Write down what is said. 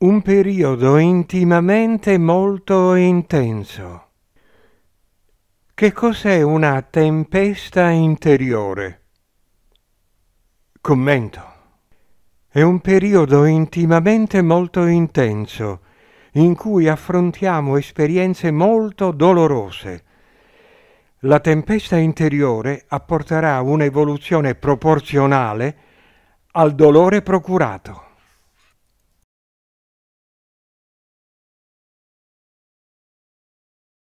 un periodo intimamente molto intenso. Che cos'è una tempesta interiore? Commento. È un periodo intimamente molto intenso in cui affrontiamo esperienze molto dolorose. La tempesta interiore apporterà un'evoluzione proporzionale al dolore procurato.